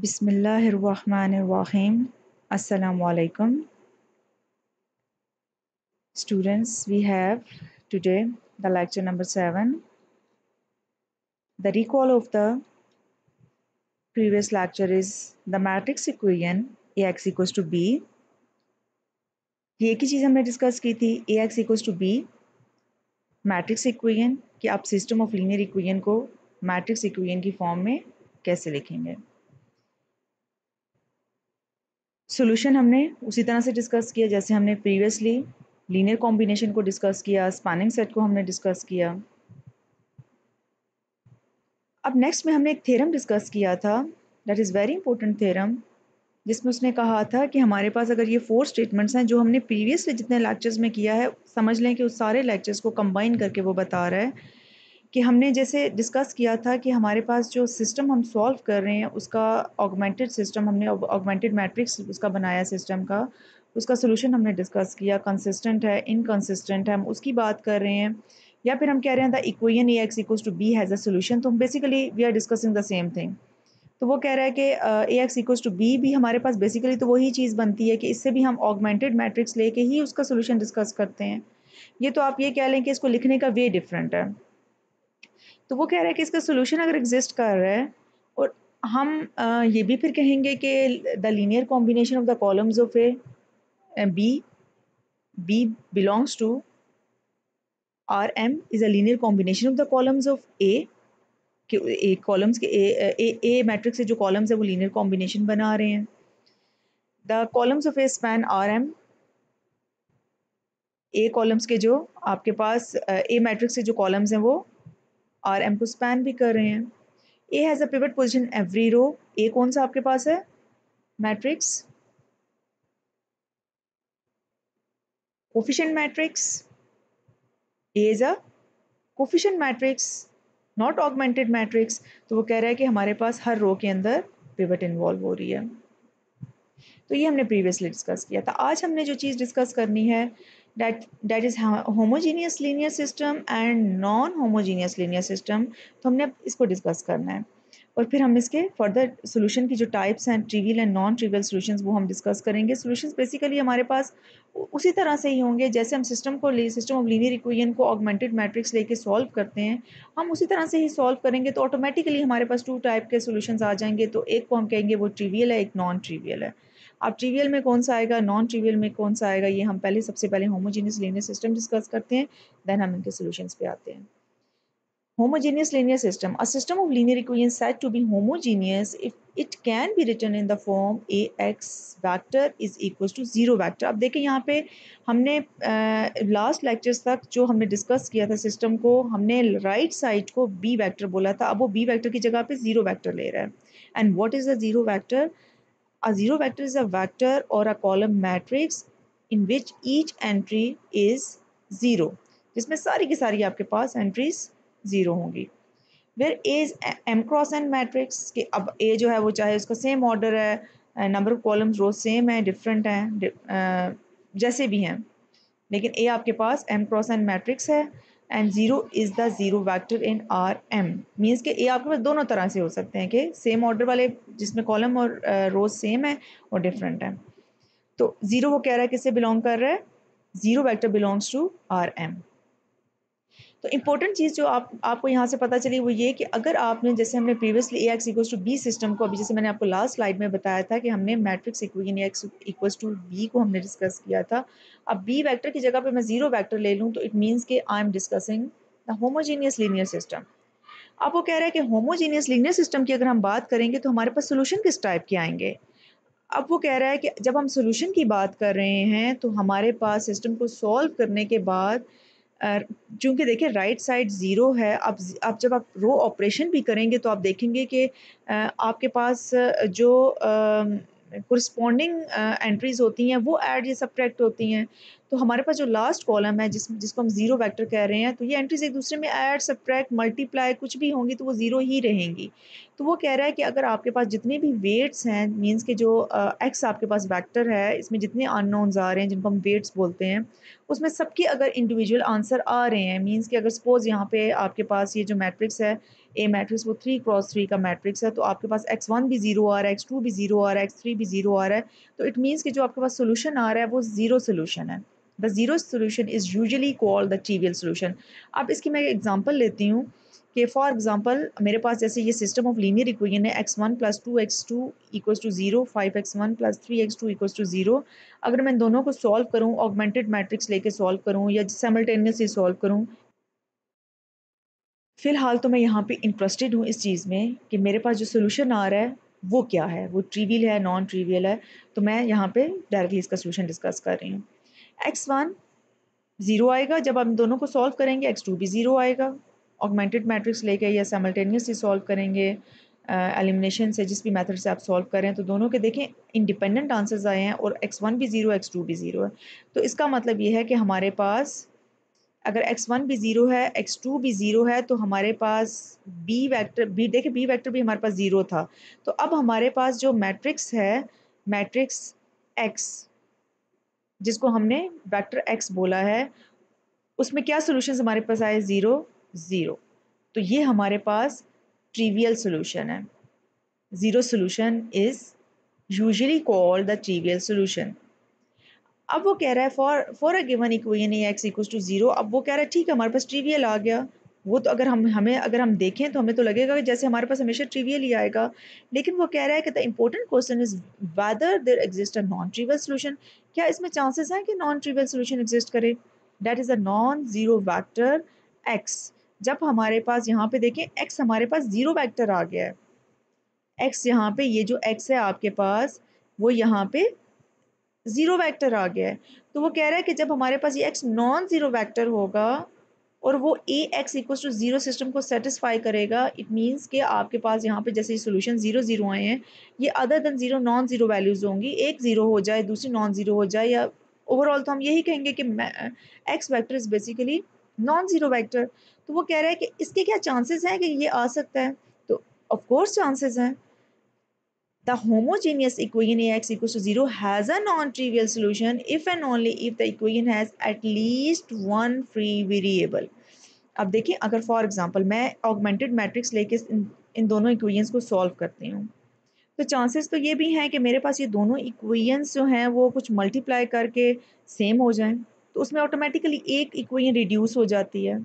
Bismillahirrahmanirrahim. Assalamu students Students, we have today the lecture number 7. The recall of the previous lecture is the matrix equation Ax equals to B. ये एक ही चीज़ हमने discuss की थी A x equals to B matrix equation कि आप system of linear equation को matrix equation की form में कैसे लिखेंगे सोल्यूशन हमने उसी तरह से डिस्कस किया जैसे हमने प्रीवियसली लीनियर कॉम्बिनेशन को डिस्कस किया स्पैनिंग सेट को हमने डिस्कस किया अब नेक्स्ट में हमने एक थेरम डिस्कस किया था that is very important theorem जिसमें उसने कहा था कि हमारे पास अगर ये फोर स्टेटमेंट्स हैं जो हमने प्रीवियसली जितने लेक्चर्स में किया है समझ लें कि उस सारे लेक्चर्स को कंबाइन करके वो बता रहा है कि हमने जैसे डिस्कस किया था कि हमारे पास जो सिस्टम हम सॉल्व कर रहे हैं उसका ऑगमेंटेड सिस्टम हमने ऑगमेंटेड मैट्रिक्स उसका बनाया सिस्टम का उसका सोल्यूशन हमने डिस्कस किया कंसिस्टेंट है इनकन्सिस्टेंट है हम उसकी बात कर रहे हैं या फिर हम कह रहे हैं the equation A x equals to b has a solution तो हम basically we are discussing the same thing तो वो कह रहा है कि A x equals to b भी हमारे पास बेसिकली तो वही चीज़ बनती है कि इससे भी हम ऑगमेंटेड मैट्रिक्स लेके ही उसका सोल्यूशन डिस्कस करते हैं ये तो आप ये कह लें कि इसको लिखने का वे डिफरेंट है तो वो कह रहा है कि इसका सोल्यूशन अगर एग्जिस्ट कर रहा है और हम ये भी फिर कहेंगे कि the linear combination of the columns of A b b belongs to R m is a linear combination of the columns of A कि ए कॉलम्स के ए ए, ए मैट्रिक्स से जो कॉलम्स है वो लीनियर कॉम्बिनेशन बना रहे हैं the columns of A span R m A columns के जो आपके पास ए मैट्रिक्स से जो कॉलम्स हैं वो और एम को स्पैन भी कर रहे हैं A has a pivot position every row A कौन सा आपके पास है matrix coefficient matrix A is a coefficient matrix not augmented matrix तो वो कह रहा है कि हमारे पास हर रो के अंदर पिवट इन्वॉल्व हो रही है तो ये हमने प्रीवियसली डिस्कस किया था आज हमने जो चीज़ डिस्कस करनी है that that is homogeneous linear system and non homogeneous linear system तो हमने इसको डिस्कस करना है और फिर हम इसके फर्दर सोल्यूशन की जो टाइप्स हैं trivial and non trivial solutions वो हम डिस्कस करेंगे सोल्यूशंस बेसिकली हमारे पास उसी तरह से ही होंगे जैसे हम सिस्टम को सिस्टम ऑफ लीनियर इक्वेशन को ऑगमेंटेड मैट्रिक्स लेके सॉल्व करते हैं हम उसी तरह से ही सॉल्व करेंगे तो ऑटोमेटिकली हमारे पास टू टाइप के सोल्यूशन आ जाएंगे तो एक को हम कहेंगे वो ट्रिवियल है एक नॉन ट्रिवियल है अब ट्रिवियल में कौन सा आएगा नॉन ट्रिवियल में कौन सा आएगा ये हम पहले सबसे पहले होमोजीनियस लीनियर सिस्टम डिस्कस करते हैं देन हम इनके सोल्यूशन पे आते हैं homogeneous homogeneous system a system of linear equation set to be homogeneous if it can be be in the form A x vector is equal to zero vector अब देखें यहाँ पे हमने लास्ट uh, लेक्चर्स तक जो हमने discuss किया था सिस्टम को हमने राइट right साइड को बी वैक्टर बोला था अब वो बी वैक्टर की जगह पे जीरो वैक्टर ले रहा है and what is the zero vector A zero vector is a vector or a column matrix in which each entry is zero. जिसमें सारी की सारी आपके पास एंट्रीज ज़ीरो होंगी whereas m cross n matrix कि अब ए जो है वो चाहे उसका सेम ऑर्डर है number of columns rows same है डिफरेंट हैं जैसे भी हैं लेकिन ए आपके पास एम क्रॉस एन मैट्रिक्स है and zero is the zero vector in R m means के ये आपके पास दोनों तरह से हो सकते हैं कि सेम ऑर्डर वाले जिसमें कॉलम और रोज सेम है और डिफरेंट है तो ज़ीरो वो कह रहा है किससे बिलोंग कर रहा है zero vector belongs to R m तो इंपॉर्टेंट चीज़ जो आप आपको यहाँ से पता चली वो ये कि अगर आपने जैसे हमने previously A x equals to b system को अभी जैसे मैंने आपको लास्ट स्लाइड में बताया था कि हमने matrix equation x equals to b को हमने डिस्कस किया था अब बी वैक्टर की जगह पर मैं जीरो वैक्टर ले लूँ तो इट मीन्स के I am discussing the homogeneous linear system आप वो कह रहे हैं कि होमोजीनियस लीनियर सिस्टम की अगर हम बात करेंगे तो हमारे पास सोल्यूशन किस टाइप के आएंगे अब वो कह रहा है कि जब हम सोल्यूशन की बात कर रहे हैं तो हमारे पास सिस्टम को सॉल्व करने के बाद चूँकि देखिए राइट साइड ज़ीरो है अब अब जब आप रो ऑपरेशन भी करेंगे तो आप देखेंगे कि आपके पास जो कुरस्पॉन्डिंग एंट्रीज uh, होती हैं वो ऐड या सब्ट्रैक्ट होती हैं तो हमारे पास जो लास्ट कॉलम है जिस जिसको हम ज़ीरो वेक्टर कह रहे हैं तो ये एंट्रीज एक दूसरे में ऐड सब्ट्रैक्ट मल्टीप्लाई कुछ भी होंगी तो वो ज़ीरो ही रहेंगी तो वो कह रहा है कि अगर आपके पास जितने भी वेट्स हैं मीन्स के जो एक्स uh, आपके पास वैक्टर है इसमें जितने अननोन्स आ रहे हैं जिनको हम वेट्स बोलते हैं उसमें सबके अगर इंडिविजुअल आंसर आ रहे हैं मीन्स कि अगर सपोज़ यहाँ पे आपके पास ये जो मैट्रिक्स है ए मैट्रिक्स वो थ्री क्रॉस थ्री का मैट्रिक्स है तो आपके पास एक्स वन भी जीरो आ रहा है एक्स टू भी जीरो आ रहा है एक्स थ्री भी जीरो आ रहा है तो इट मीन्स कि जो आपके पास सोल्यूशन आ रहा है वो जीरो सोल्यूशन है the zero solution is usually called the trivial solution अब इसकी मैं एग्जाम्पल लेती हूँ कि फॉर एग्जाम्पल मेरे पास जैसे ये सिस्टम ऑफ लीनियर इक्वेशन है x one plus two x two equals to zero five x one plus three x two equals to zero अगर मैं दोनों को सॉल्व करूँ ऑगमेंटेड मैट्रिक्स लेके सॉल्व करूँ या सेमल्टेनियसली सॉल्व करूँ फ़िलहाल तो मैं यहाँ पे इंटरेस्टेड हूँ इस चीज़ में कि मेरे पास जो सोल्यूशन आ रहा है वो क्या है वो ट्रीवियल है नॉन ट्रीवियल है तो मैं यहाँ पे डायरेक्टली इसका सोल्यूशन डिस्कस कर रही हूँ एक्स वन ज़ीरो आएगा जब हम दोनों को सॉल्व करेंगे एक्स टू भी ज़ीरो आएगा ऑगमेंटेड मैट्रिक्स लेके या सेमल्टेनियसली सॉल्व करेंगे एलिमिनेशन से जिस भी मेथड से आप सॉल्व करें तो दोनों के देखें इंडिपेंडेंट आंसर्स आए हैं और एक्स वन भी ज़ीरो एक्स टू भी ज़ीरो है तो इसका मतलब ये है कि हमारे पास अगर एक्स वन भी ज़ीरो है एक्स टू भी ज़ीरो है तो हमारे पास बी वैक्टर बी देखिए बी वैक्टर भी हमारे पास ज़ीरो था तो अब हमारे पास जो मैट्रिक्स है मैट्रिक्स एक्स जिसको हमने वैक्टर एक्स बोला है उसमें क्या सोल्यूशन हमारे पास आए ज़ीरो ज़ीरो तो ये हमारे पास ट्रीवियल सोल्यूशन है zero solution is usually called the trivial solution अब वो कह रहा है for for a given equation A x इक्व to zero अब वो कह रहा है ठीक है हमारे पास ट्रिवियल आ गया वो तो अगर हम हमें अगर हम देखें तो हमें तो लगेगा जैसे हमारे पास हमेशा ट्रिवियल ही आएगा लेकिन वो कह रहा है कि the important question is whether there exist a non trivial solution क्या इसमें चांसेस हैं कि नॉन ट्रिवियल सोल्यूशन एग्जिस्ट करे that is a non zero vector x जब हमारे पास यहाँ पे देखें एक्स हमारे पास ज़ीरो वैक्टर आ गया है एक्स यहाँ पे ये जो एक्स है आपके पास वो यहाँ पे ज़ीरो वेक्टर आ गया है तो वो कह रहा है कि जब हमारे पास ये एक्स नॉन ज़ीरो वेक्टर होगा और वो A x इक्व to zero system को सेटिस्फाई करेगा इट मीन्स कि आपके पास यहाँ पे जैसे सोल्यूशन ज़ीरो ज़ीरो आए हैं ये other than zero non zero values होंगी एक ज़ीरो हो जाए दूसरी नॉन ज़ीरो हो जाए या ओवरऑल तो हम यही कहेंगे कि x vector is basically non zero vector तो वो कह रहा है कि इसके क्या चांसेस हैं कि ये आ सकता है तो ऑफकोर्स चांसेस हैं The homogeneous equation Ax equals to 0 has a non-trivial solution if and only if the equation has at least one free variable. अब देखिए अगर फॉर एग्जांपल मैं ऑगमेंटेड मैट्रिक्स लेके इन, इन दोनों इक्वेशंस को सॉल्व करती हूँ तो चांसेस तो ये भी हैं कि मेरे पास ये दोनों इक्वेशंस जो हैं वो कुछ मल्टीप्लाई करके सेम हो जाएं तो उसमें ऑटोमेटिकली एक इक्वेशन रिड्यूस हो जाती है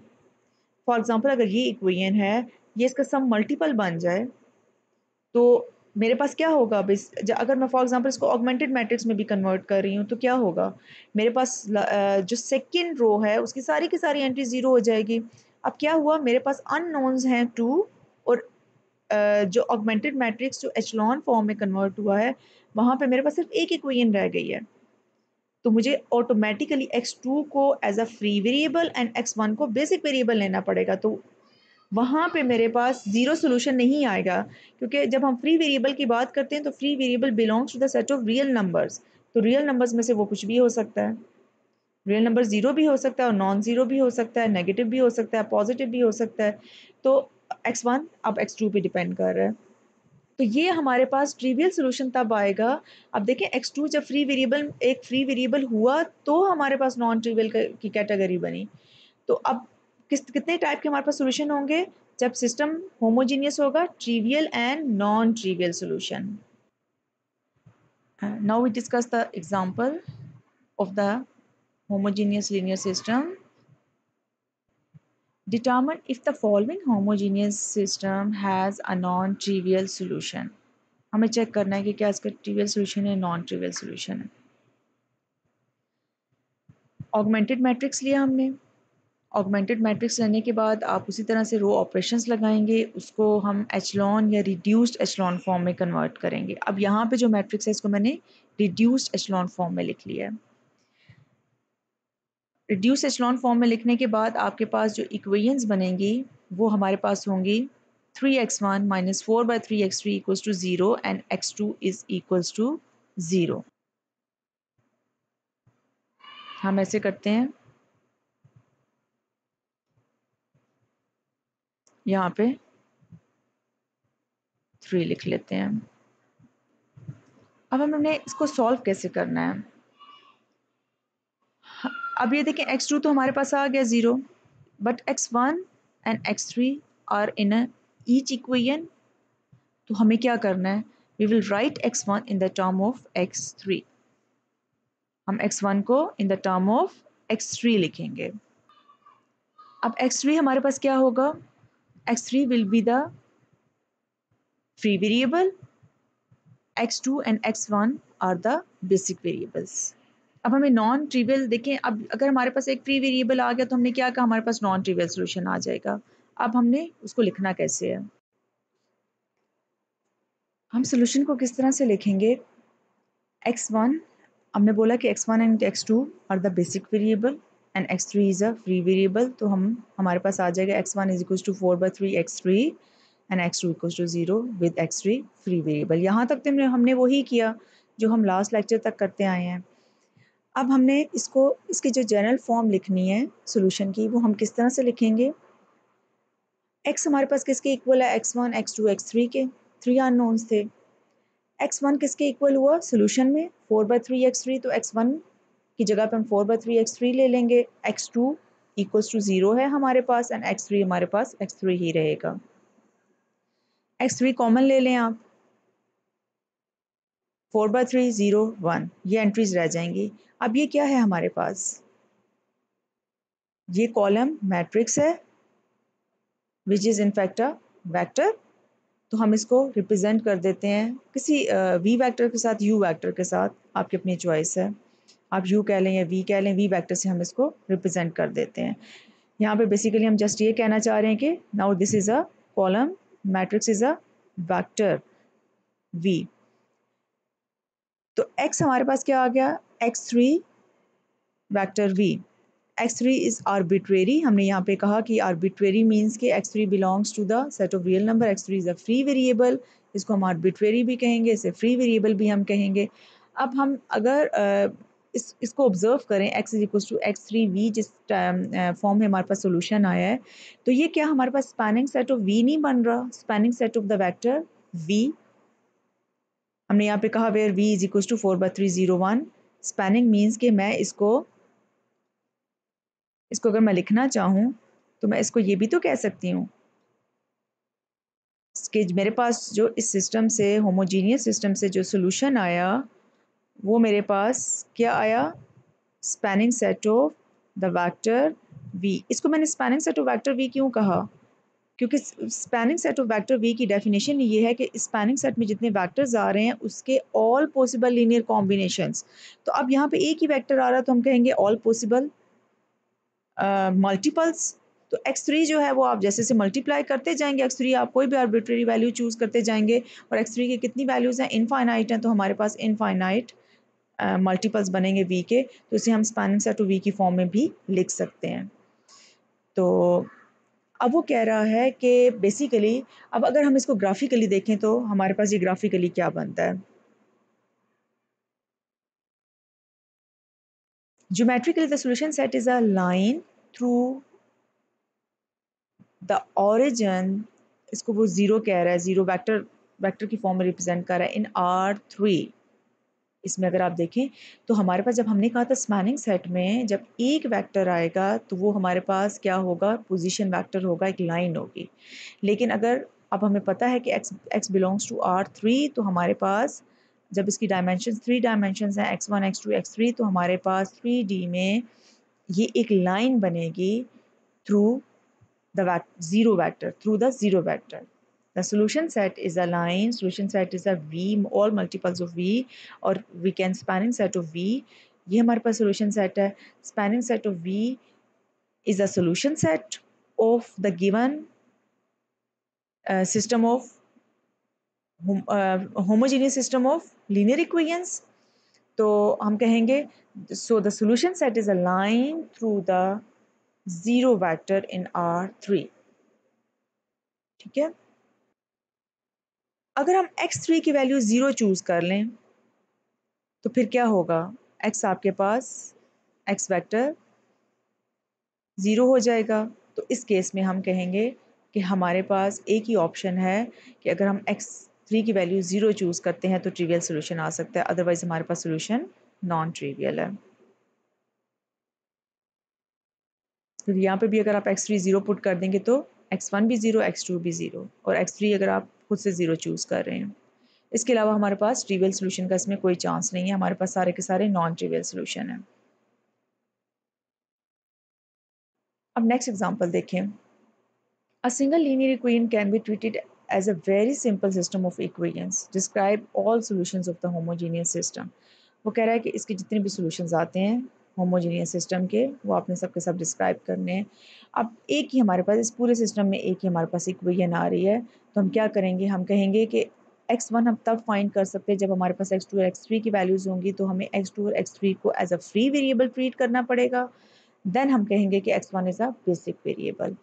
फॉर एग्ज़ाम्पल अगर ये इक्वेशन है ये इसका सम मल्टीपल बन जाए तो मेरे पास क्या होगा अब इस अगर मैं फॉर एग्जांपल इसको ऑगमेंटेड मैट्रिक्स में भी कन्वर्ट कर रही हूँ तो क्या होगा मेरे पास जो सेकेंड रो है उसकी सारी की सारी एंट्री ज़ीरो हो जाएगी अब क्या हुआ मेरे पास अननोन्स हैं टू और जो ऑगमेंटेड मैट्रिक्स जो एचलॉन फॉर्म में कन्वर्ट हुआ है वहाँ पर मेरे पास सिर्फ एक इक्वेशन रह गई है तो मुझे ऑटोमेटिकली एक्स टू को as a free variable and x one को बेसिक वेरिएबल लेना पड़ेगा तो वहाँ पे मेरे पास ज़ीरो सोल्यूशन नहीं आएगा क्योंकि जब हम फ्री वेरिएबल की बात करते हैं तो free variable belongs to the set of real numbers तो रियल नंबर्स में से वो कुछ भी हो सकता है रियल नंबर ज़ीरो भी हो सकता है और नॉन ज़ीरो भी हो सकता है नेगेटिव भी हो सकता है पॉजिटिव भी हो सकता है तो एक्स वन अब एक्स टू पर डिपेंड कर रहा है तो ये हमारे पास ट्रिवियल सोल्यूशन तब आएगा अब देखें एक्स टू जब फ्री वेरिएबल एक फ्री वेरिएबल हुआ तो हमारे पास नॉन ट्रिवियल की कैटेगरी बनी तो अब किस कितने टाइप के हमारे पास सोल्यूशन होंगे जब सिस्टम होमोजीनियस होगा trivial and non trivial solution now we discuss the example of the homogeneous linear system determine if the following homogeneous system has a non trivial solution हमें चेक करना है कि क्या इसका ट्रीवियल सोल्यूशन है non trivial solution है augmented matrix लिया हमने ऑगमेंटेड मैट्रिक्स लेने के बाद आप उसी तरह से रो ऑपरेशंस लगाएंगे उसको हम एचलॉन या रिड्यूस्ड एचलॉन फॉर्म में कन्वर्ट करेंगे अब यहाँ पे जो मैट्रिक्स है इसको मैंने रिड्यूस्ड एचलॉन फॉर्म में लिख लिया है रिड्यूस एचलॉन फॉर्म में लिखने के बाद आपके पास जो इक्वेशंस बनेंगी वो हमारे पास होंगी three x one minus four by three x three equals to zero and x two is equals to zero हम ऐसे करते हैं यहाँ पे थ्री लिख लेते हैं अब हमने इसको सॉल्व कैसे करना है अब ये देखें एक्स टू तो हमारे पास आ गया zero but x one and x three are in each equation तो हमें क्या करना है we will write x one in the term of x three हम एक्स वन को in the term of x three लिखेंगे अब एक्स थ्री हमारे पास क्या होगा x3 will be the free variable x2 and x1 are the basic variables अब हमें नॉन ट्रिवियल देखें अब अगर हमारे पास एक फ्री वेरिएबल आ गया तो हमने क्या कहा हमारे पास नॉन ट्रिवियल सोल्यूशन आ जाएगा अब हमने उसको लिखना कैसे है हम सोल्यूशन को किस तरह से लिखेंगे एक्स वन हमने बोला कि x one and x two are the basic variable and x three is a free variable तो हम हमारे पास आ जाएगा x one is equal to four by three x three and x two equal to zero with x three free variable यहाँ तक तो हमने वही किया जो हम लास्ट लेक्चर तक करते आए हैं अब हमने इसको इसकी जो जनरल फॉर्म लिखनी है सोल्यूशन की वो हम किस तरह से लिखेंगे एक्स हमारे पास किसके इक्वल है x one x two x three के थ्री नोन्स थे एक्स वन किसके इक्वल हुआ सोल्यूशन में four by three x three तो एक्स वन की जगह पे हम four by three x three ले लेंगे x two equals to zero है हमारे पास एंड एक्स थ्री हमारे पास एक्स थ्री ही रहेगा एक्स थ्री कॉमन ले लें आप four by three zero one ये एंट्रीज रह जाएंगी अब ये क्या है हमारे पास ये कॉलम मैट्रिक्स है which is in fact vector तो हम इसको रिप्रेजेंट कर देते हैं किसी वी uh, वैक्टर के साथ यू वैक्टर के साथ आपकी अपनी चॉइस है आप यू कह लें या वी कह लें वी वैक्टर से हम इसको रिप्रेजेंट कर देते हैं यहाँ पे बेसिकली हम जस्ट ये कहना चाह रहे हैं कि now this is a column matrix is a vector v तो एक्स हमारे पास क्या आ गया x three vector v x three is arbitrary हमने यहाँ पे कहा कि आर्बिट्रेरी मीन्स कि x three belongs to the set of real number x three is a free variable इसको हम आर्बिट्रेरी भी कहेंगे इसे फ्री वेरिएबल भी हम कहेंगे अब हम अगर इस इसको ऑब्जर्व करें x is equal to x three v जिस फॉर्म uh, में हमारे पास सोल्यूशन आया है तो ये क्या हमारे पास स्पैनिंग सेट ऑफ वी नहीं बन रहा spanning set of the vector v हमने यहाँ पे कहा where v is equal to four by three zero one spanning means कि मैं इसको इसको अगर मैं लिखना चाहूँ तो मैं इसको ये भी तो कह सकती हूँ कि मेरे पास जो इस सिस्टम से होमोजीनियस सिस्टम से जो सोल्यूशन आया वो मेरे पास क्या आया spanning set of the vector v इसको मैंने spanning set of vector v क्यों कहा क्योंकि spanning set of vector v की डेफिनेशन ये है कि स्पैनिंग सेट में जितने वैक्टर्स आ रहे हैं उसके ऑल पॉसिबल लीनियर कॉम्बिनेशंस तो अब यहाँ पे एक ही वैक्टर आ रहा है तो हम कहेंगे ऑल पॉसिबल मल्टीपल्स तो एक्स थ्री जो है वो आप जैसे से मल्टीप्लाई करते जाएंगे एक्स थ्री आप कोई भी आर्बिट्रेरी वैल्यू चूज़ करते जाएंगे और एक्स थ्री की कितनी वैल्यूज़ हैं इनफाइनाइट हैं तो हमारे पास इनफाइनाइट मल्टीपल्स बनेंगे वी के तो इसे हम स्पैनिंग सेट टू वी की फॉर्म में भी लिख सकते हैं तो अब वो कह रहा है कि बेसिकली अब अगर हम इसको ग्राफिकली देखें तो हमारे पास ये ग्राफिकली क्या बनता है geometrically the solution set is a line through the origin इसको वो ज़ीरो कह रहा है ज़ीरो वेक्टर वेक्टर की फॉर्म में रिप्रेजेंट कर रहा है इन आर थ्री इसमें अगर आप देखें तो हमारे पास जब हमने कहा था स्पैनिंग सेट में जब एक वेक्टर आएगा तो वो हमारे पास क्या होगा पोजीशन वेक्टर होगा एक लाइन होगी लेकिन अगर अब हमें पता है कि x x belongs to R three तो हमारे पास जब इसकी डायमेंशन थ्री डायमेंशन हैं x one x two x three तो हमारे पास थ्री डी में ये एक लाइन बनेगी through the vec zero vector through the zero vector The solution set is a line, solution set is a V, all multiples of V or we can spanning set of V ye hamare paas solution set hai Spanning set of V is a solution set of the given uh, system of hom uh, homogeneous system of linear equations to hum kahenge so the solution set is a line through the zero vector in R3 theek hai अगर हम x three की value zero choose कर लें तो फिर क्या होगा x आपके पास एक्स वेक्टर ज़ीरो हो जाएगा तो इस केस में हम कहेंगे कि हमारे पास एक ही ऑप्शन है कि अगर हम एक्स थ्री की वैल्यू ज़ीरो चूज़ करते हैं तो ट्रिवियल सोल्यूशन आ सकता है अदरवाइज़ हमारे पास सोल्यूशन नॉन ट्रिवियल है क्योंकि तो यहाँ पे भी अगर आप एक्स थ्री ज़ीरो पुट कर देंगे तो एक्स वन भी ज़ीरो एक्स टू भी ज़ीरो और एक्स थ्री अगर आप खुद से ज़ीरो चूज़ कर रहे हैं इसके अलावा हमारे पास ट्रिवियल सोल्यूशन का इसमें कोई चांस नहीं है हमारे पास सारे के सारे नॉन ट्रिवियल सोल्यूशन हैं अब नेक्स्ट एग्जाम्पल देखें a single linear equation can be treated as a very simple system of equations describe all solutions of the homogeneous system वो कह रहा है कि इसके जितने भी solutions आते हैं होमोजेनियस सिस्टम के वो आपने सबके सब डिस्क्राइब करने हैं अब एक ही हमारे पास इस पूरे सिस्टम में एक ही हमारे पास इक्वेशन आ रही है तो हम क्या करेंगे हम कहेंगे कि एक्स वन हम तब फाइंड कर सकते हैं जब हमारे पास एक्स टू और एक्स थ्री की वैल्यूज़ होंगी तो हमें एक्स टू और एक्स थ्री को as a free variable treat करना पड़ेगा देन हम कहेंगे कि x one is a basic variable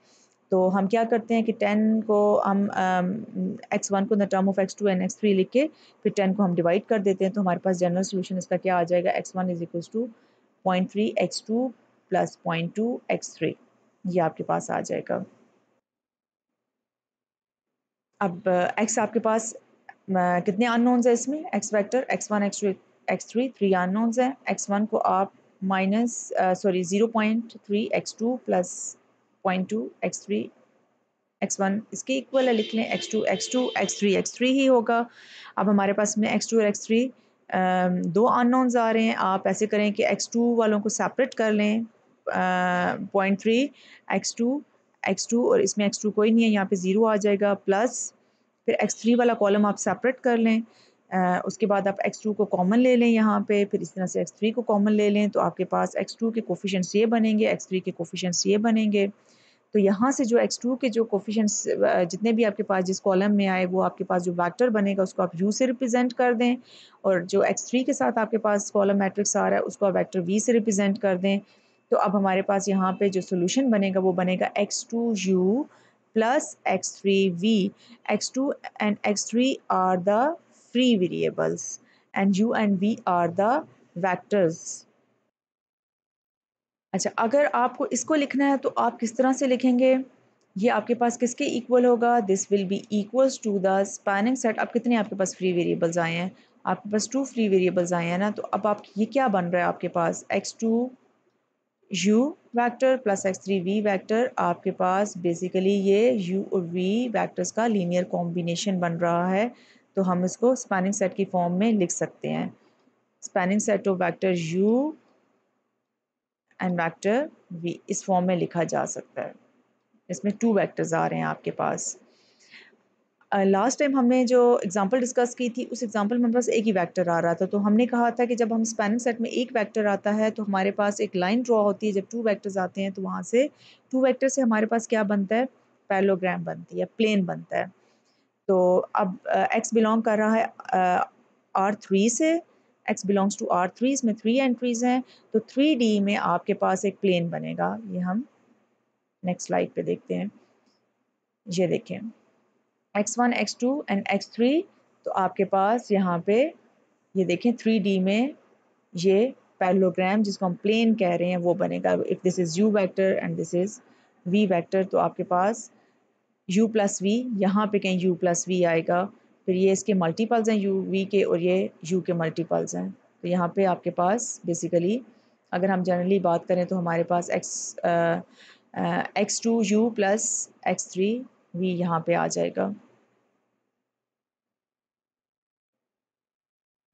तो हम क्या करते हैं कि टेन को हम एक्स um, वन को the term of x two and x three लिख के फिर टेन को हम डिवाइड कर देते हैं तो हमारे पास जनरल सोल्यूशन इसका क्या आ जाएगा x one is equals to point three x two plus point two x three ये आपके पास आ जाएगा अब एक्स uh, आपके पास uh, कितने अननोन्स है इसमें x vector x one x two x three three unknowns हैं एक्स वन को आप minus sorry zero point three x two plus point two x three x one इसके इक्वल है लिख लें x two x two x three x three ही होगा अब हमारे पास में एक्स टू और एक्स थ्री um, दो अननोन्स आ रहे हैं आप ऐसे करें कि एक्स टू वालों को सेपरेट कर लें point three x two x two और इसमें एक्स टू कोई नहीं है यहाँ पे ज़ीरो आ जाएगा प्लस फिर एक्स थ्री वाला कॉलम आप सेपरेट कर लें आ, उसके बाद आप एक्स टू को कॉमन ले लें यहाँ पे फिर इस तरह से एक्स थ्री को कॉमन ले लें तो आपके पास एक्स टू के कोफिशेंट्स ये बनेंगे एक्स थ्री के कोफिशेंट्स ये बनेंगे तो यहाँ से जो एक्स टू के जो कोफिशेंट्स जितने भी आपके पास जिस कॉलम में आए वो आपके पास जो वैक्टर बनेगा उसको आप यू से रिप्रेजेंट कर दें और जो एक्स थ्री के साथ आपके पास कॉलम मैट्रिक्स आ रहा है उसको आप वैक्टर वी से रिप्रेजेंट कर दें तो अब हमारे पास यहाँ पे जो सोल्यूशन बनेगा वो बनेगा x two u plus x three v x two and x three are the free variables and u and v are the vectors अच्छा अगर आपको इसको लिखना है तो आप किस तरह से लिखेंगे ये आपके पास किसके इक्वल होगा this will be equals to the spanning set अब कितने आपके पास फ्री वेरिएबल्स आए हैं आपके पास टू फ्री वेरिएबल्स आए हैं ना तो अब आप ये क्या बन रहा है आपके पास x two u vector plus x three v vector आपके पास बेसिकली ये u और v वैक्टर्स का लीनियर कॉम्बिनेशन बन रहा है तो हम इसको स्पैनिंग सेट की फॉर्म में लिख सकते हैं spanning set of vector u and vector v इस फॉर्म में लिखा जा सकता है इसमें टू वैक्टर्स आ रहे हैं आपके पास लास्ट टाइम हमने जो एग्जांपल डिस्कस की थी उस एग्जांपल में हमारे पास एक ही वेक्टर आ रहा था तो हमने कहा था कि जब हम स्पैनिंग सेट में एक वेक्टर आता है तो हमारे पास एक लाइन ड्रॉ होती है जब टू वेक्टर्स आते हैं तो वहाँ से टू वेक्टर से हमारे पास क्या बनता है पैलोग्राम बनती है प्लेन बनता है तो अब एक्स बिलोंग कर रहा है आर थ्री से x belongs to R three इसमें थ्री एंट्रीज हैं तो थ्री डी में आपके पास एक प्लेन बनेगा ये हम नेक्स्ट स्लाइड पे देखते हैं ये देखें x1, x2 एंड x3 तो आपके पास यहाँ पे ये देखें थ्री डी में ये पैरलोग्राम जिसको हम प्लेन कह रहे हैं वो बनेगा if this is u vector and this is v vector तो आपके पास u प्लस वी यहाँ पर कहीं u प्लस वी आएगा फिर ये इसके मल्टीपल्स हैं u v के और ये u के मल्टीपल्स हैं तो यहाँ पे आपके पास बेसिकली अगर हम जनरली बात करें तो हमारे पास x x two u plus x three v यहाँ पर आ जाएगा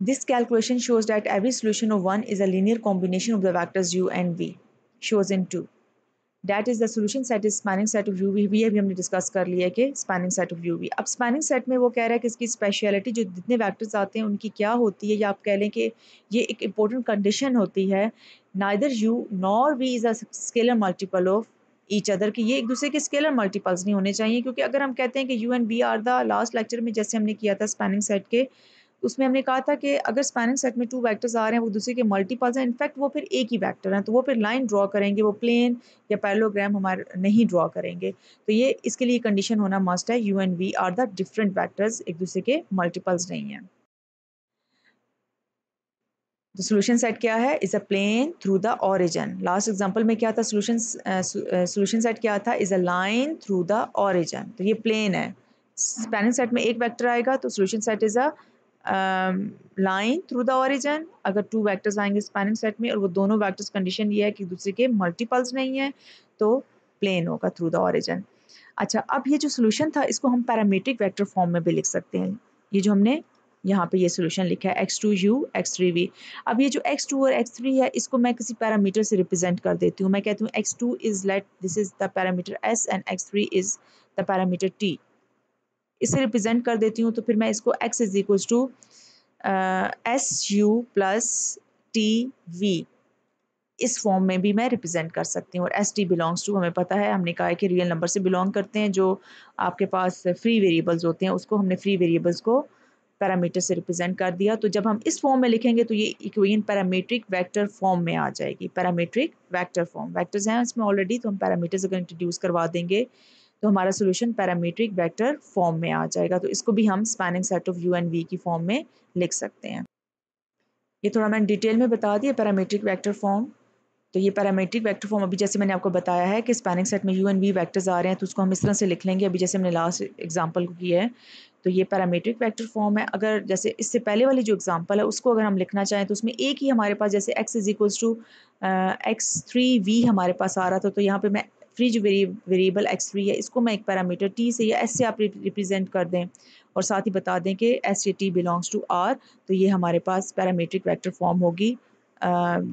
This calculation shows that every solution of 1 is a linear combination of the vectors u and v shows in 2. That is the solution set is spanning set of u v भी अभी हमने discuss कर लिया कि spanning set of u v अब spanning set में वो कह रहा है कि इसकी स्पेशलिटी जो जितने वैक्टर्स आते हैं उनकी क्या होती है या आप कह लें कि ये एक इंपॉर्टेंट कंडीशन होती है neither u nor v is a scalar multiple of each other कि ये एक दूसरे के स्केलर मल्टीपल्स नहीं होने चाहिए क्योंकि अगर हम कहते हैं कि u and b are the last lecture में जैसे हमने किया था स्पैनिंग सेट के उसमें हमने कहा था कि अगर स्पैनिंग सेट में टू वैक्टर्स आ रहे हैं वो दूसरे के मल्टीपल्स हैं इनफैक्ट वो फिर एक ही वैक्टर हैं तो वो फिर लाइन ड्रॉ करेंगे वो प्लेन या पैलोग्राम हमारे नहीं ड्रॉ करेंगे तो ये इसके लिए कंडीशन होना मस्ट है u and v are the different vectors एक दूसरे के मल्टीपल्स नहीं हैं तो सोल्यूशन सेट क्या है is a plane through the origin last example में क्या था सोल्यूशन सोल्यूशन सेट क्या था is a line through the origin तो ये प्लेन है स्पैनिंग सेट में एक वेक्टर आएगा तो solution set is a line through the origin अगर टू वैक्टर्स आएंगे स्पैनिंग सेट में और वो दोनों वैक्टर्स कंडीशन ये है कि दूसरे के मल्टीपल्स नहीं है तो प्लेन होगा थ्रू द ऑरिजन अच्छा अब ये जो सोल्यूशन था इसको हम पैरामीट्रिक वैक्टर फॉर्म में भी लिख सकते हैं ये जो हमने यहाँ पे ये सोल्यूशन लिखा है x two u x three v अब ये जो एक्स टू और एक्स थ्री है इसको मैं किसी पैरामीटर से रिप्रेजेंट कर देती हूँ मैं कहती हूँ x two is let this is the parameter s and x three is the parameter t इसे रिप्रेजेंट कर देती हूँ तो फिर मैं इसको x is equal to s u plus t v इस फॉर्म में भी मैं रिप्रेजेंट कर सकती हूँ और एस टी बिलोंग्स टू हमें पता है हमने कहा है कि रियल नंबर से बिलोंग करते हैं जो आपके पास फ्री वेरिएबल्स होते हैं उसको हमने फ्री वेरिएबल्स को पैरामीटर से रिप्रेजेंट कर दिया तो जब हम इस फॉर्म में लिखेंगे तो ये इक्वेशन पैरामीट्रिक वेक्टर फॉर्म में आ जाएगी पैरामीट्रिक वेक्टर फॉर्म वेक्टर्स हैं इसमें ऑलरेडी तो हम पैरामीटर्स अगर इंट्रोड्यूस करवा देंगे तो हमारा सोल्यूशन पैरामीट्रिक वेक्टर फॉर्म में आ जाएगा तो इसको भी हम spanning set of u and v की फॉर्म में लिख सकते हैं ये थोड़ा मैंने डिटेल में बता दिया पैरामीट्रिक वैक्टर फॉर्म तो ये पैरामीट्रिक वेक्टर फॉर्म अभी जैसे मैंने आपको बताया है कि स्पैनिंग सेट में यू एंड वी वैक्टर्स आ रहे हैं तो उसको हम इस तरह से लिख लेंगे अभी जैसे हमने लास्ट एग्जांपल को किया है तो ये पैरामीट्रिक वेक्टर फॉर्म है अगर जैसे इससे पहले वाली जो एग्जांपल है उसको अगर हम लिखना चाहें तो उसमें एक ही हमारे पास जैसे x is equals to x three v हमारे पास आ रहा था तो यहाँ पे मैं फ्रिज वेरिएबल एक्स थ्री है इसको मैं एक पैरामीटर टी से या एस से आप रिप्रेजेंट कर दें और साथ ही बता दें कि एस या टी बिलोंग्स टू आर तो ये हमारे पास पैरामीट्रिक वैक्टर फॉर्म होगी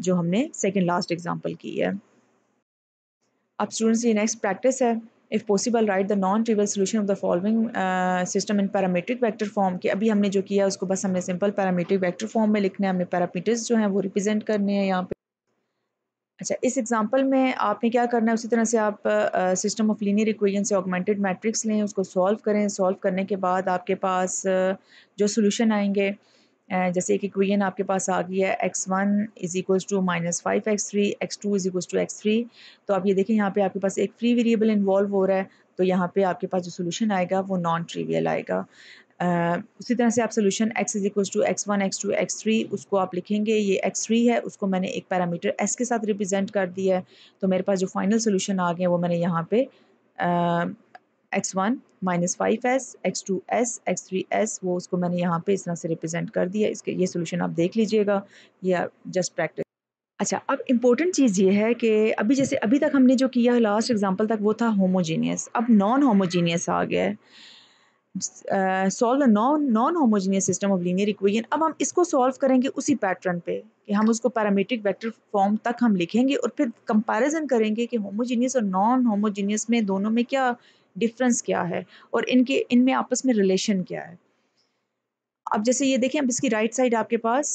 जो हमने सेकेंड लास्ट एग्जाम्पल की है अब स्टूडेंट्स ये नेक्स्ट प्रैक्टिस है if possible write the non trivial solution of the following system in parametric vector form के अभी हमने जो किया उसको बस हमने सिंपल पैरामीट्रिक वैक्टर फॉर्म में लिखना है हमने पैरामीटर्स जो हैं वो रिप्रेजेंट करने हैं यहाँ पे अच्छा इस एग्ज़ाम्पल में आपने क्या करना है उसी तरह से आप सिस्टम ऑफ लीनियर इक्वेशन से ऑगमेंटेड मैट्रिक्स लें उसको सॉल्व करें सॉल्व करने के बाद आपके पास जो सोल्यूशन आएंगे जैसे एक इक्वेशन आपके पास आ गई है x one is equals to minus five x three x two is equals to x three तो आप ये देखें यहाँ पे आपके पास एक फ्री वेरिएबल इन्वॉल्व हो रहा है तो यहाँ पे आपके पास जो सोल्यूशन आएगा वो नॉन ट्रीवियल आएगा उसी तरह से आप solution x is equal to x one x two x three उसको आप लिखेंगे ये एक्स थ्री है उसको मैंने एक पैरामीटर एस के साथ रिप्रेजेंट कर दिया है तो मेरे पास जो फाइनल सोल्यूशन आ गया वो मैंने यहाँ पे x one minus five s x two s x three s वो उसको मैंने यहाँ पे इस तरह से रिप्रेजेंट कर दिया इसके ये सोल्यूशन आप देख लीजिएगा ये जस्ट प्रैक्टिस अच्छा अब इम्पोर्टेंट चीज़ ये है कि अभी जैसे अभी तक हमने जो किया लास्ट एग्जांपल तक वो था होमोजीनियस अब नॉन होमोजीनियस आ गया है solve non non homogeneous system of linear equation अब हम इसको सॉल्व करेंगे उसी पैटर्न पे कि हम उसको पैरामीट्रिक वेक्टर फॉर्म तक हम लिखेंगे और फिर कंपैरिजन करेंगे कि होमोजीनियस और नॉन होमोजीनियस में दोनों में क्या डिफरेंस क्या है और इनके इनमें आपस में रिलेशन क्या है अब जैसे ये देखें अब इसकी राइट साइड आपके पास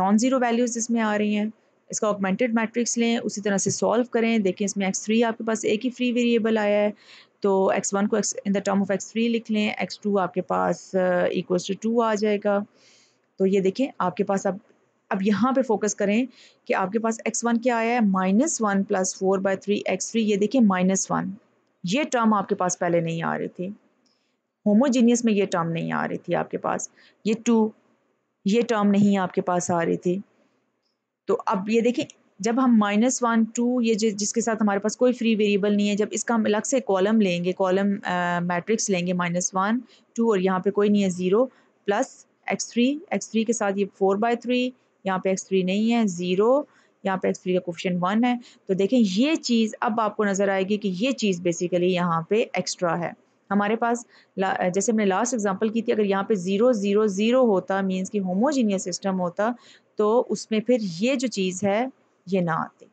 नॉन ज़ीरो वैल्यूज़ इसमें आ रही हैं इसका ऑगमेंटेड मैट्रिक्स लें उसी तरह से सॉल्व करें देखें इसमें एक्स थ्री आपके पास एक ही फ्री वेरिएबल आया है तो x1 को x in the term of x3 लिख लें x2 आपके पास इक्वल्स टू टू आ जाएगा तो ये देखें आपके पास अब अब यहाँ पे फोकस करें कि आपके पास x1 क्या आया है minus one plus four by three x three ये देखें माइनस वन ये टर्म आपके पास पहले नहीं आ रही थी होमोजीनियस में ये टर्म नहीं आ रही थी आपके पास ये टू ये टर्म नहीं आपके पास आ रही थी तो अब ये देखें जब हम माइनस वन टू ये जि, जिसके साथ हमारे पास कोई फ्री वेरिएबल नहीं है जब इसका हम अलग से कॉलम लेंगे कॉलम मैट्रिक्स लेंगे माइनस वन टू और यहाँ पे कोई नहीं है zero plus x three x three के साथ ये फोर बाई थ्री यहाँ पे एक्स थ्री नहीं है ज़ीरो यहाँ पे एक्स थ्री का क्वेश्चन वन है तो देखें ये चीज़ अब आपको नज़र आएगी कि ये चीज़ बेसिकली यहाँ पे एक्स्ट्रा है हमारे पास जैसे हमने लास्ट एग्जांपल की थी अगर यहाँ पे ज़ीरो ज़ीरो ज़ीरो होता मींस कि होमोजीनियस सिस्टम होता तो उसमें फिर ये जो चीज़ है ये ना आती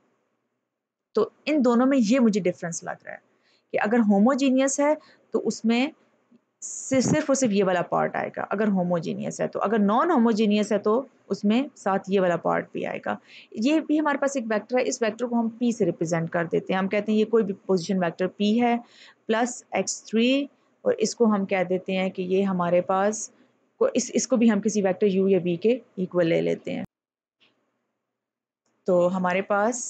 तो इन दोनों में ये मुझे डिफरेंस लग रहा है कि अगर होमोजीनियस है तो उसमें सिर्फ और सिर्फ ये वाला पार्ट आएगा अगर होमोजीनियस है तो अगर नॉन होमोजीनियस है तो उसमें साथ ये वाला पार्ट भी आएगा ये भी हमारे पास एक वेक्टर है इस वेक्टर को हम पी से रिप्रेजेंट कर देते हैं हम कहते हैं ये कोई भी पोजिशन वैक्टर पी है प्लस एक्स थ्री और इसको हम कह देते हैं कि ये हमारे पास को इस इसको भी हम किसी वैक्टर यू या वी के इक्वल ले लेते हैं तो हमारे पास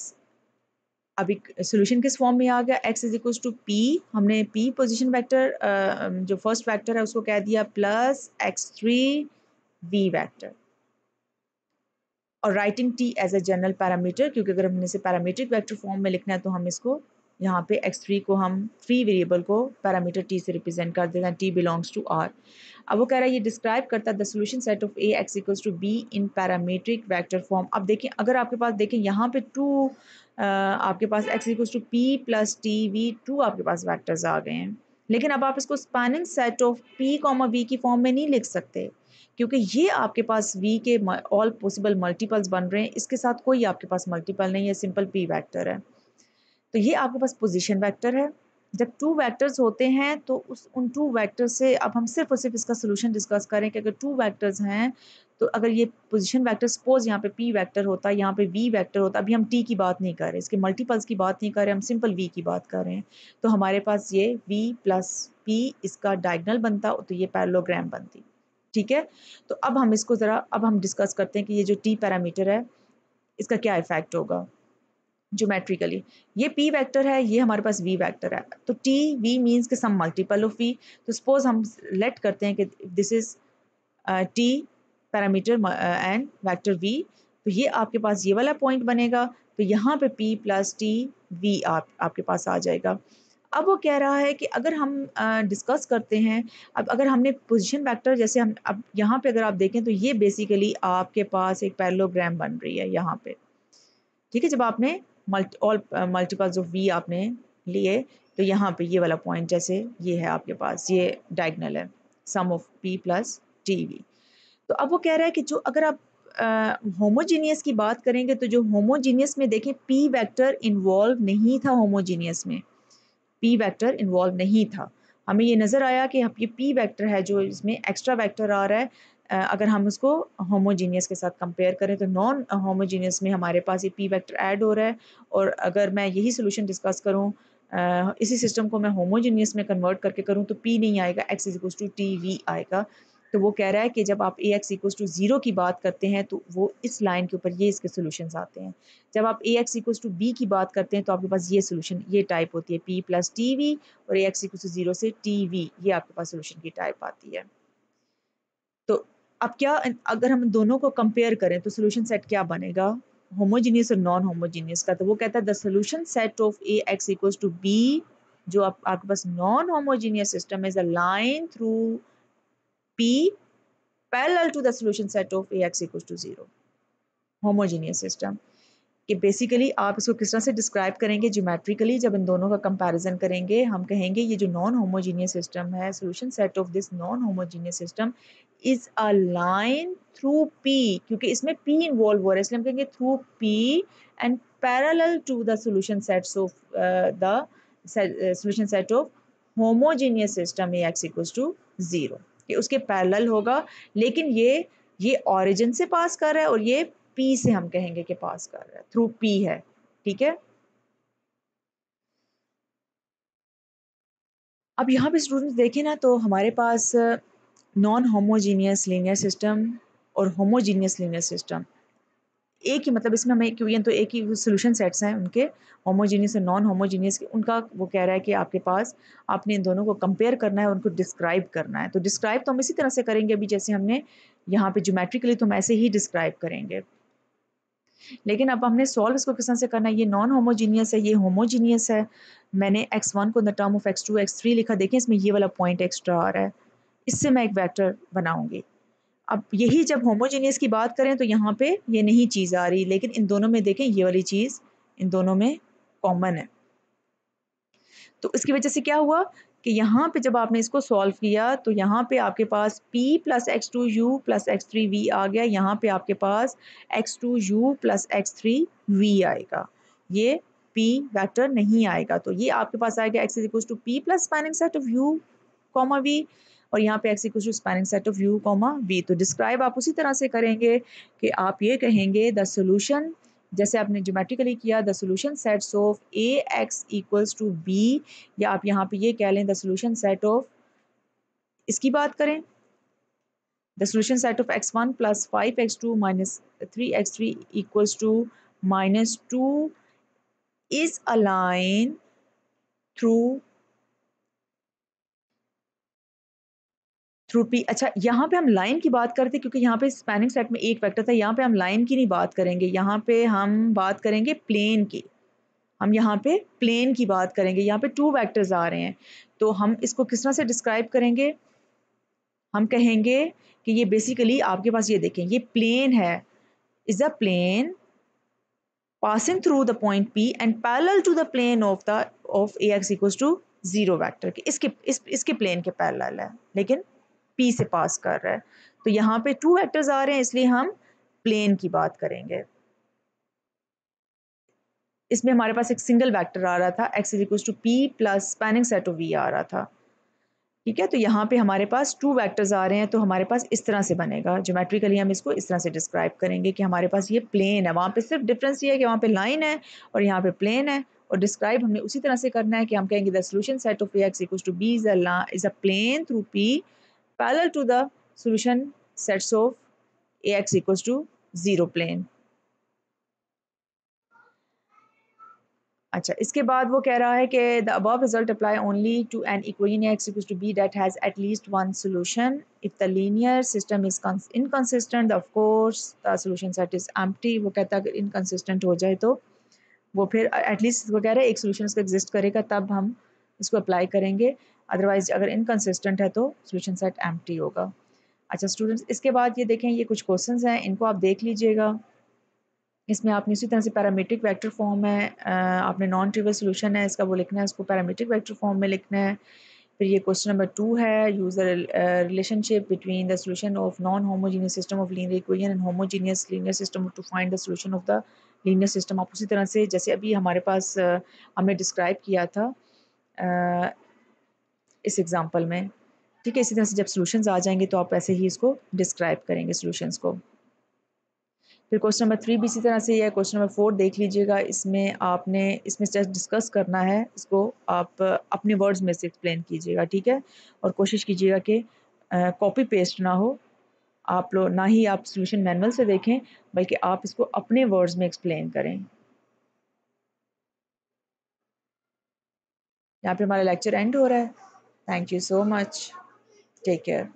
अभी सोल्यूशन किस फॉर्म में आ गया x is equal to p हमने पी पोजिशन वैक्टर जो फर्स्ट वैक्टर है उसको कह दिया plus x three v vector और writing t as a general parameter क्योंकि अगर हमने इसे पैरामीट्रिक वैक्टर फॉर्म में लिखना है तो हम इसको यहाँ पे x3 को हम फ्री वेरिएबल को पैरामीटर t से रिप्रेजेंट कर देते हैं टी बिलोंग्स टू r अब वो कह रहा है ये डिस्क्राइब करता है the solution set of A x equals to b in parametric vector form अब देखिए अगर आपके पास देखें यहाँ पे टू आपके पास x equals to p plus t v two आपके पास वैक्टर्स आ गए हैं लेकिन अब आप इसको spanning set of p comma v की फॉर्म में नहीं लिख सकते क्योंकि ये आपके पास वी के ऑल पॉसिबल मल्टीपल्स बन रहे हैं इसके साथ कोई आपके पास मल्टीपल नहीं है सिंपल पी वैक्टर है तो ये आपके पास पोजिशन वैक्टर है जब टू वैक्टर्स होते हैं तो उस उन टू वैक्टर से अब हम सिर्फ और सिर्फ इसका सोल्यूशन डिस्कस करें कि अगर टू वैक्टर्स हैं तो अगर ये पोजिशन वैक्टर सपोज यहाँ पे पी वैक्टर होता है यहाँ पे वी वैक्टर होता अभी हम टी की बात नहीं कर रहे इसके मल्टीपल्स की बात नहीं कर रहे हम सिंपल वी की बात कर रहे हैं तो हमारे पास ये वी प्लस पी इसका डायगनल बनता तो ये पैरलोग्राम बनती ठीक है तो अब हम इसको ज़रा अब हम डिस्कस करते हैं कि ये जो टी पैरामीटर है इसका क्या इफेक्ट होगा जोमेट्रिकली ये पी वेक्टर है ये हमारे पास वी वेक्टर है तो टी वी मीन्स के सम मल्टीपल ऑफ वी तो सपोज हम लेट करते हैं कि this is t parameter and vector v तो ये आपके पास ये वाला पॉइंट बनेगा तो यहाँ पे पी प्लस टी वी आप आपके पास आ जाएगा अब वो कह रहा है कि अगर हम डिस्कस uh, करते हैं अब अगर हमने पोजीशन वेक्टर जैसे हम अब यहाँ पे अगर आप देखें तो ये बेसिकली आपके पास एक पैरलोग्राम बन रही है यहाँ पे ठीक है जब आपने ऑल मल्टीपल्स ऑफ वी आपने लिए तो यहाँ पे ये वाला पॉइंट जैसे ये है आपके पास ये डायगनल है sum of p plus t v तो अब वो कह रहा है कि जो अगर आप होमोजीनियस uh, की बात करेंगे तो जो होमोजीनियस में देखें पी वेक्टर इन्वॉल्व नहीं था होमोजीनियस में पी वेक्टर इन्वॉल्व नहीं था हमें ये नज़र आया कि ये पी वेक्टर है जो इसमें एक्स्ट्रा वेक्टर आ रहा है अगर हम उसको होमोजीनियस के साथ कंपेयर करें तो नॉन होमोजीनियस में हमारे पास ये पी वेक्टर ऐड हो रहा है और अगर मैं यही सोल्यूशन डिस्कस करूँ इसी सिस्टम को मैं होमोजीनियस में कन्वर्ट करके करूँ तो पी नहीं आएगा x is to t v आएगा तो वो कह रहा है कि जब आप ए एक्स इक्व टू ज़ीरो की बात करते हैं तो वो इस लाइन के ऊपर ये इसके सोल्यूशन आते हैं जब आप A x equals to b की बात करते हैं तो आपके पास ये सोल्यूशन ये टाइप होती है पी प्लस टी वी और A x equals to zero से टी वी ये आपके पास सोल्यूशन की टाइप आती है अब क्या अगर हम दोनों को कंपेयर करें तो सोल्यूशन सेट क्या बनेगा होमोजीनियस और नॉन होमोजीनियस का तो वो कहता है the solution set of A x equals to b जो आप आपके पास non homogeneous system is a line through p parallel to the solution set of A x equals to zero homogeneous system कि बेसिकली आप इसको किस तरह से डिस्क्राइब करेंगे जोमेट्रिकली जब इन दोनों का कंपैरिजन करेंगे हम कहेंगे ये जो नॉन होमोजीनियस सिस्टम है solution set of this non homogeneous system is a line through p क्योंकि इसमें पी इन्वॉल्व हो रहा है इसलिए हम कहेंगे through p and parallel to the solution sets of the solution set of homogeneous system A x equals to zero उसके parallel होगा लेकिन ये ये ऑरिजिन से पास कर रहा है और ये पी से हम कहेंगे कि पास कर रहा है थ्रू पी है ठीक है अब यहाँ पे स्टूडेंट्स देखें ना तो हमारे पास नॉन होमोजीनियस लीनियर सिस्टम और होमोजीनियस लीनियर सिस्टम एक ही मतलब इसमें हमें क्यों तो एक ही सोल्यूशन सेट्स हैं उनके होमोजीनियस और नॉन होमोजीनियस उनका वो कह रहा है कि आपके पास आपने इन दोनों को कंपेयर करना है और उनको डिस्क्राइब करना है तो डिस्क्राइब तो हम इसी तरह से करेंगे अभी जैसे हमने यहाँ पे जोमेट्रिकली तो हम ऐसे ही डिस्क्राइब करेंगे लेकिन अब हमने सॉल्व इसको किस तरह से करना है ये नॉन होमोजीनियस है ये होमोजीनियस है मैंने एक्स वन को in the term of x two x three लिखा देखें इसमें ये वाला पॉइंट एक्स्ट्रा आ रहा है इससे मैं एक वैक्टर बनाऊँगी अब यही जब होमोजीनियस की बात करें तो यहाँ पर ये नहीं चीज़ आ रही लेकिन इन दोनों में देखें ये वाली चीज़ इन दोनों में कॉमन है तो इसकी वजह से क्या हुआ कि यहाँ पे जब आपने इसको सॉल्व किया तो यहाँ पे आपके पास p plus x two u plus x three v आ गया यहाँ पे आपके पास x two u plus x three v आएगा ये p वेक्टर नहीं आएगा तो ये आपके पास आएगा x is equal to p plus spanning set of u comma v और यहाँ पे x equal to spanning set of u comma v तो डिस्क्राइब आप उसी तरह से करेंगे कि आप ये कहेंगे द सोल्यूशन जैसे आपने जोमेट्रिकली किया the solution sets of A x equals to b या आप यहाँ पे ये कह लें द सोल्यूशन सेट ऑफ इसकी बात करें the solution set of x one plus five x two minus three x three equals to minus two is a line through p अच्छा यहाँ पे हम लाइन की बात करते क्योंकि यहाँ पे स्पैनिंग सेट में एक वेक्टर था यहाँ पे हम लाइन की नहीं बात करेंगे यहाँ पे हम बात करेंगे प्लेन की हम यहाँ पे प्लेन की बात करेंगे यहाँ पे टू वैक्टर्स आ रहे हैं तो हम इसको किस तरह से डिस्क्राइब करेंगे हम कहेंगे कि ये बेसिकली आपके पास ये देखें ये प्लेन है is a plane passing through the point p and parallel to the plane of the of A x इक्व to zero vector के इसके इस इसके प्लेन के पैरेलल है लेकिन पी से पास कर रहा है तो यहाँ पे टू वेक्टर्स आ रहे हैं इसलिए हम प्लेन की बात करेंगे इसमें हमारे पास एक सिंगल वेक्टर आ रहा था x is to p plus spanning set of v आ रहा था ठीक है तो यहाँ पे हमारे पास टू वेक्टर्स आ रहे हैं तो हमारे पास इस तरह से बनेगा जोमेट्रिकली हम इसको इस तरह से डिस्क्राइब करेंगे कि हमारे पास ये प्लेन है वहाँ पे सिर्फ डिफरेंस ये है कि वहाँ पे लाइन है और यहाँ पे प्लेन है और डिस्क्राइब हमने उसी तरह से करना है कि हम कहेंगे the solution set of x इक्व to b is a plane through p Parallel to the solution sets of Ax equals to zero plane. अच्छा इसके बाद वो कह रहा है कि the above result apply only to an equation x equal to b that has at least one solution if the linear system is inconsistent of course the solution set is empty वो कहता है अगर inconsistent हो जाए तो वो फिर at least वो कह रहा है एक सोल्यूशन इसका एग्जिस्ट करेगा तब हम इसको अप्लाई करेंगे अदरवाइज अगर इनकन्सिस्टेंट है तो सोल्यूशन सेट एम होगा अच्छा स्टूडेंट्स इसके बाद ये देखें ये कुछ क्वेश्चन हैं इनको आप देख लीजिएगा इसमें आपने इसी तरह से पैरामीट्रिक वेक्टर फॉर्म है आपने नॉन ट्रिवल सोल्यूशन है इसका वो लिखना है इसको पैरामीट्रिक वेक्टर फॉर्म में लिखना है फिर ये क्वेश्चन नंबर टू है use a relationship between the solution of non homogeneous system of linear equation and homogeneous linear system to find the solution of the linear system आप उसी तरह से जैसे अभी हमारे पास हमने डिस्क्राइब किया था इस एग्ज़ाम्पल में ठीक है इसी तरह से जब सोल्यूशंस आ जाएंगे तो आप ऐसे ही इसको डिस्क्राइब करेंगे सोल्यूशंस को फिर क्वेश्चन नंबर थ्री भी इसी तरह से है क्वेश्चन नंबर फोर देख लीजिएगा इसमें आपने इसमें जस्ट डिस्कस करना है इसको आप अपने वर्ड्स में से एक्सप्लेन कीजिएगा ठीक है और कोशिश कीजिएगा कि कॉपी पेस्ट ना हो आप लोग ना ही आप सोल्यूशन मैनुअल से देखें बल्कि आप इसको अपने वर्ड्स में एक्सप्लेन करें यहाँ पे हमारा लेक्चर एंड हो रहा है Thank you so much. Take care.